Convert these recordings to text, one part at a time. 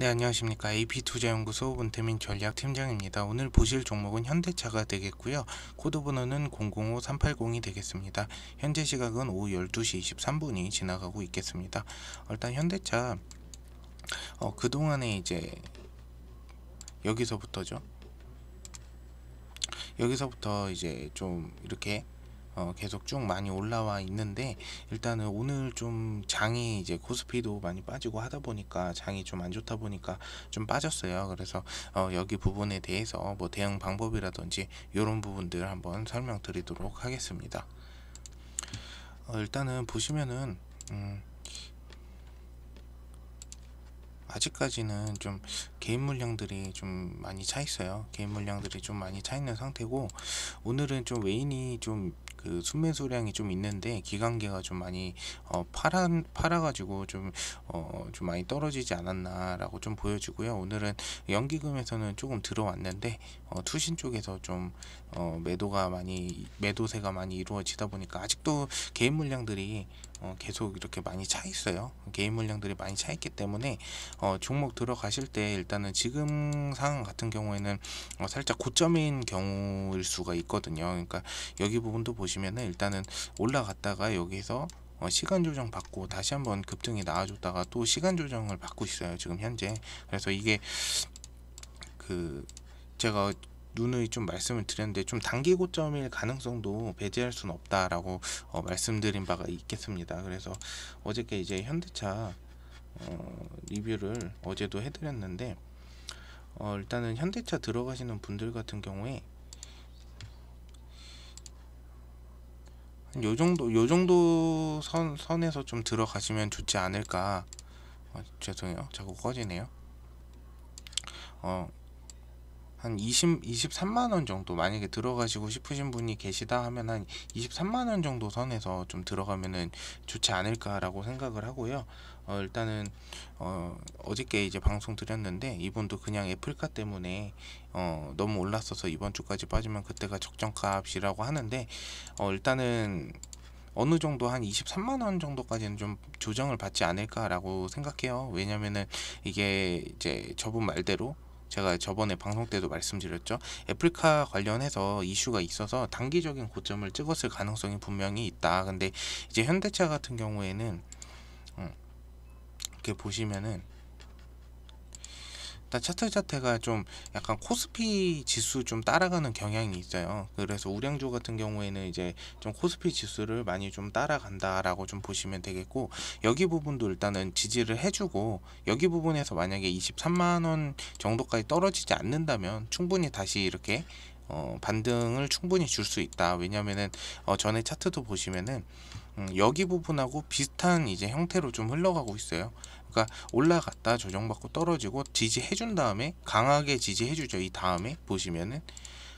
네 안녕하십니까 AP투자연구소 문태민 전략팀장입니다. 오늘 보실 종목은 현대차가 되겠고요. 코드번호는 005380이 되겠습니다. 현재 시각은 오후 12시 23분이 지나가고 있겠습니다. 일단 현대차 어, 그동안에 이제 여기서부터죠. 여기서부터 이제 좀 이렇게 어, 계속 쭉 많이 올라와 있는데 일단은 오늘 좀 장이 이제 코스피도 많이 빠지고 하다 보니까 장이 좀 안 좋다 보니까 좀 빠졌어요. 그래서 어, 여기 부분에 대해서 뭐 대응 방법이라든지 이런 부분들 한번 설명드리도록 하겠습니다. 어, 일단은 보시면은 음, 아직까지는 좀 개인 물량들이 좀 많이 차 있어요. 개인 물량들이 좀 많이 차 있는 상태고 오늘은 좀 외인이 좀그 순매수량이 좀 있는데 기관계가 좀 많이 어, 팔아 팔아가지고 좀 어, 좀 많이 떨어지지 않았나라고 좀 보여지고요. 오늘은 연기금에서는 조금 들어왔는데 어, 투신 쪽에서 좀 어, 매도가 많이 매도세가 많이 이루어지다 보니까 아직도 개인 물량들이 어, 계속 이렇게 많이 차 있어요. 개인 물량들이 많이 차 있기 때문에 어, 종목 들어가실 때 일단은 지금 상황 같은 경우에는 어, 살짝 고점인 경우일 수가 있거든요. 그러니까 여기 부분도 보시면은 일단은 올라갔다가 여기서 어, 시간 조정 받고 다시 한번 급등이 나와줬다가 또 시간 조정을 받고 있어요. 지금 현재. 그래서 이게 그 제가 누누이 좀 말씀을 드렸는데 좀 단기 고점일 가능성도 배제할 수는 없다라고 어, 말씀드린 바가 있겠습니다. 그래서 어저께 이제 현대차 어, 리뷰를 어제도 해드렸는데 어, 일단은 현대차 들어가시는 분들 같은 경우에 요 정도 요 정도 선 선에서 좀 들어가시면 좋지 않을까 어, 죄송해요 자꾸 꺼지네요 어한 20, 23만 원 정도 만약에 들어가시고 싶으신 분이 계시다 하면 한 23만 원 정도 선에서 좀 들어가면은 좋지 않을까라고 생각을 하고요. 어, 일단은 어, 어저께 이제 방송 드렸는데 이분도 그냥 애플카 때문에 어, 너무 올랐어서 이번 주까지 빠지면 그때가 적정값이라고 하는데 어, 일단은 어느 정도 한 23만 원 정도까지는 좀 조정을 받지 않을까라고 생각해요. 왜냐면은 이게 이제 저분 말대로 제가 저번에 방송 때도 말씀드렸죠. 애플카 관련해서 이슈가 있어서 단기적인 고점을 찍었을 가능성이 분명히 있다. 근데 이제 현대차 같은 경우에는 음, 이렇게 보시면은 일단 차트 자체가 좀 약간 코스피 지수 좀 따라가는 경향이 있어요. 그래서 우량주 같은 경우에는 이제 좀 코스피 지수를 많이 좀 따라간다라고 좀 보시면 되겠고 여기 부분도 일단은 지지를 해주고 여기 부분에서 만약에 23만 원 정도까지 떨어지지 않는다면 충분히 다시 이렇게 어, 반등을 충분히 줄 수 있다. 왜냐면은 어, 전에 차트도 보시면은 음, 여기 부분하고 비슷한 이제 형태로 좀 흘러가고 있어요. 그러니까 올라갔다 조정받고 떨어지고 지지해 준 다음에 강하게 지지해 주죠. 이 다음에 보시면은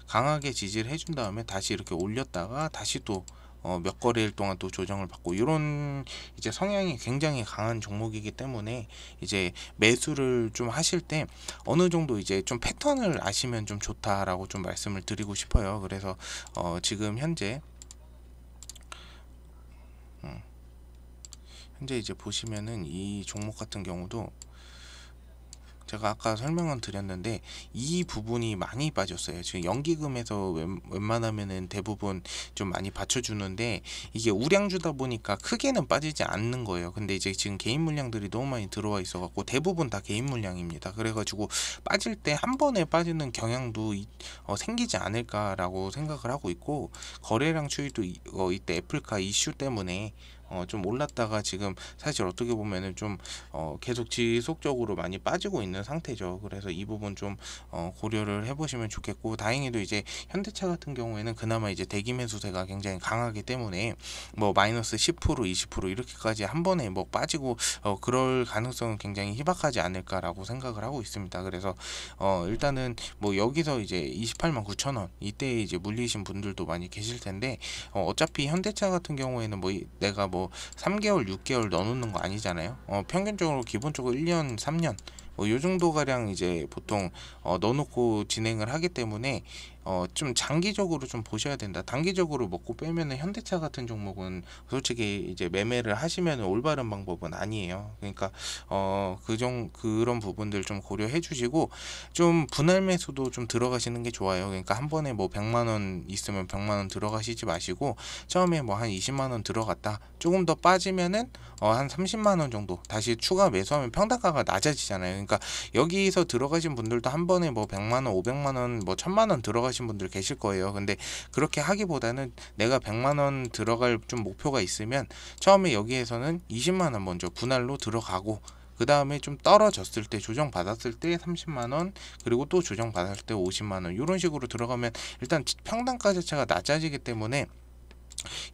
강하게 지지를 해준 다음에 다시 이렇게 올렸다가 다시 또 어, 몇 거래일 동안 또 조정을 받고 이런 이제 성향이 굉장히 강한 종목이기 때문에 이제 매수를 좀 하실 때 어느 정도 이제 좀 패턴을 아시면 좀 좋다라고 좀 말씀을 드리고 싶어요. 그래서 어, 지금 현재 음, 현재 이제 보시면은 이 종목 같은 경우도 제가 아까 설명은 드렸는데 이 부분이 많이 빠졌어요. 지금 연기금에서 웬, 만하면은 대부분 좀 많이 받쳐주는데 이게 우량주다 보니까 크게는 빠지지 않는 거예요. 근데 이제 지금 개인 물량들이 너무 많이 들어와 있어갖고 대부분 다 개인 물량입니다. 그래가지고 빠질 때 한 번에 빠지는 경향도 어, 생기지 않을까라고 생각을 하고 있고 거래량 추이도 어, 이때 애플카 이슈 때문에 어, 좀 올랐다가 지금 사실 어떻게 보면은 좀 어, 계속 지속적으로 많이 빠지고 있는 상태죠. 그래서 이 부분 좀 어, 고려를 해보시면 좋겠고 다행히도 이제 현대차 같은 경우에는 그나마 이제 대기 매수세가 굉장히 강하기 때문에 뭐 마이너스 10% 20% 이렇게까지 한 번에 뭐 빠지고 어, 그럴 가능성은 굉장히 희박하지 않을까라고 생각을 하고 있습니다. 그래서 어, 일단은 뭐 여기서 이제 28만 9천 원 이때 이제 물리신 분들도 많이 계실 텐데 어, 어차피 현대차 같은 경우에는 뭐 내가 뭐 3개월, 6개월 넣어놓는 거 아니잖아요. 어, 평균적으로 기본적으로 1년, 3년 뭐요 정도 가량 이제 보통 어, 넣어놓고 진행을 하기 때문에 어, 좀 장기적으로 좀 보셔야 된다. 단기적으로 먹고 빼면은 현대차 같은 종목은 솔직히 이제 매매를 하시면 올바른 방법은 아니에요. 그러니까 어, 그정 그런 부분들 좀 고려해 주시고 좀 분할 매수도 좀 들어가시는 게 좋아요. 그러니까 한 번에 뭐1 0 0만원 있으면 1 0 0만원 들어가시지 마시고 처음에 뭐 한2 0만원 들어갔다. 조금 더 빠지면은 어, 한3 0만원 정도 다시 추가 매수하면 평단가가 낮아지잖아요. 그러니까 여기서 들어가신 분들도 한 번에 뭐1 0 0만 원, 5 0 0만 원, 뭐1 0 0 0만원 들어가 하신 분들 계실 거예요. 근데 그렇게 하기보다는 내가 100만 원 들어갈 좀 목표가 있으면 처음에 여기에서는 20만 원 먼저 분할로 들어가고 그 다음에 좀 떨어졌을 때 조정 받았을 때 30만 원 그리고 또 조정 받았을 때 50만 원 이런 식으로 들어가면 일단 평당 가치가 낮아지기 때문에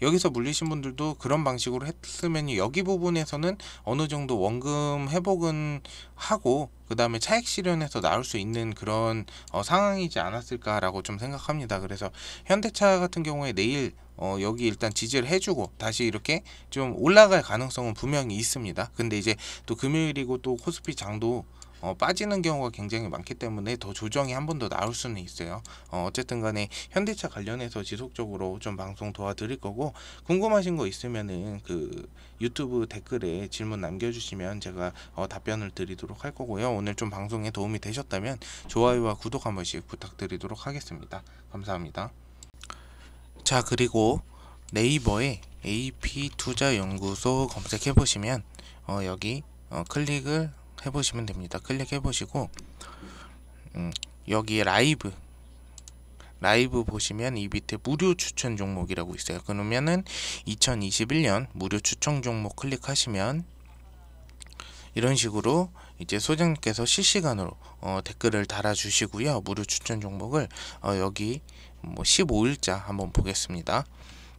여기서 물리신 분들도 그런 방식으로 했으면 여기 부분에서는 어느 정도 원금 회복은 하고 그 다음에 차익 실현해서 나올 수 있는 그런 어, 상황이지 않았을까라고 좀 생각합니다. 그래서 현대차 같은 경우에 내일 어, 여기 일단 지지를 해주고 다시 이렇게 좀 올라갈 가능성은 분명히 있습니다. 근데 이제 또 금요일이고 또 코스피 장도 어, 빠지는 경우가 굉장히 많기 때문에 더 조정이 한 번 더 나올 수는 있어요. 어, 쨌든 간에 현대차 관련해서 지속적으로 좀 방송 도와드릴 거고 궁금하신 거 있으면은 그 유튜브 댓글에 질문 남겨주시면 제가 어, 답변을 드리도록 할 거고요. 오늘 좀 방송에 도움이 되셨다면 좋아요와 구독 한 번씩 부탁드리도록 하겠습니다. 감사합니다. 자 그리고 네이버에 AP 투자연구소 검색해 보시면 어, 여기 어, 클릭을 해보시면 됩니다. 클릭해보시고 음, 여기 라이브 라이브 보시면 이 밑에 무료 추천 종목이라고 있어요. 그러면은 2021년 무료 추천 종목 클릭하시면 이런 식으로 이제 소장님께서 실시간으로 어, 댓글을 달아주시고요. 무료 추천 종목을 어, 여기 뭐 15일자 한번 보겠습니다.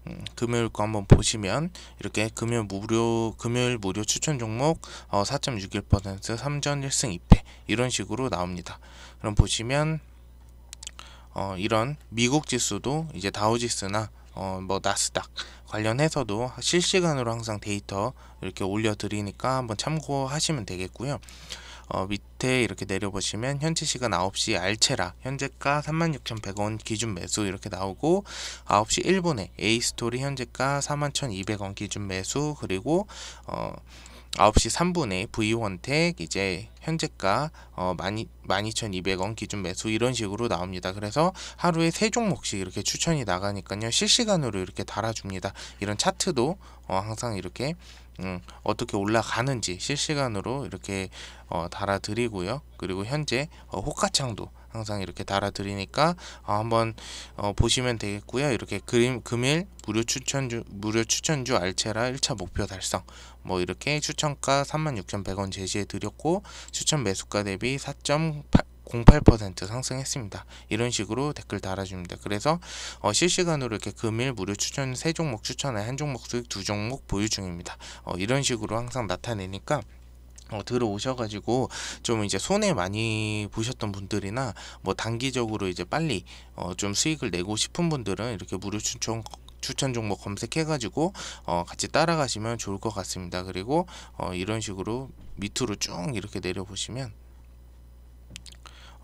음, 금요일 거 한번 보시면 이렇게 금요일 무료 금요일 무료 추천 종목 어, 4.61% 3전 1승 2패 이런 식으로 나옵니다. 그럼 보시면 어, 이런 미국 지수도 이제 다우지수나 어, 뭐 나스닥 관련해서도 실시간으로 항상 데이터 이렇게 올려드리니까 한번 참고하시면 되겠고요. 어, 밑에 이렇게 내려보시면 현재 시간 9시 알체라 현재가 36,100원 기준 매수 이렇게 나오고 9시 1분에 에이스토리 현재가 41,200원 기준 매수 그리고 어, 9시 3분에 v 원택 이제 현재가 어, 12,200원 기준 매수 이런 식으로 나옵니다. 그래서 하루에 세 종목씩 이렇게 추천이 나가니까요. 실시간으로 이렇게 달아줍니다. 이런 차트도 어, 항상 이렇게 음, 어떻게 올라가는지 실시간으로 이렇게 어, 달아드리고요. 그리고 현재 어, 호가창도 항상 이렇게 달아드리니까 어, 한번 어, 보시면 되겠고요. 이렇게 그 금일 무료 추천주 무료 추천주 알체라 1차 목표 달성 뭐 이렇게 추천가 36,100원 제시해 드렸고 추천 매수가 대비 4.8 0.08% 상승했습니다. 이런 식으로 댓글 달아줍니다. 그래서 어, 실시간으로 이렇게 금일 무료 추천 세 종목 추천에 한 종목 수익 두 종목 보유 중입니다. 어, 이런 식으로 항상 나타내니까 어, 들어오셔가지고 좀 이제 손해 많이 보셨던 분들이나 뭐 단기적으로 이제 빨리 어, 좀 수익을 내고 싶은 분들은 이렇게 무료 추천 추천 종목 검색해가지고 어, 같이 따라가시면 좋을 것 같습니다. 그리고 어, 이런 식으로 밑으로 쭉 이렇게 내려보시면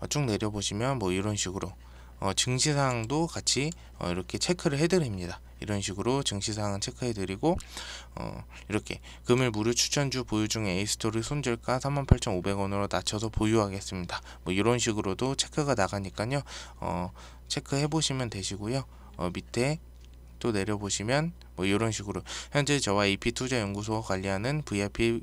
어, 쭉 내려보시면 뭐 이런 식으로 어, 증시상도 같이 어, 이렇게 체크를 해드립니다. 이런 식으로 증시상은 체크해드리고 어, 이렇게 금일 무료 추천주 보유 중에 에이스토리 손절가 38,500원으로 낮춰서 보유하겠습니다. 뭐 이런 식으로도 체크가 나가니까요. 어, 체크해보시면 되시고요. 어, 밑에 또 내려보시면 뭐 이런 식으로 현재 저와 a p 투자연구소 관리하는 VIP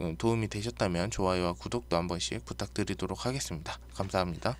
음, 도움이 되셨다면 좋아요와 구독도 한 번씩 부탁드리도록 하겠습니다. 감사합니다.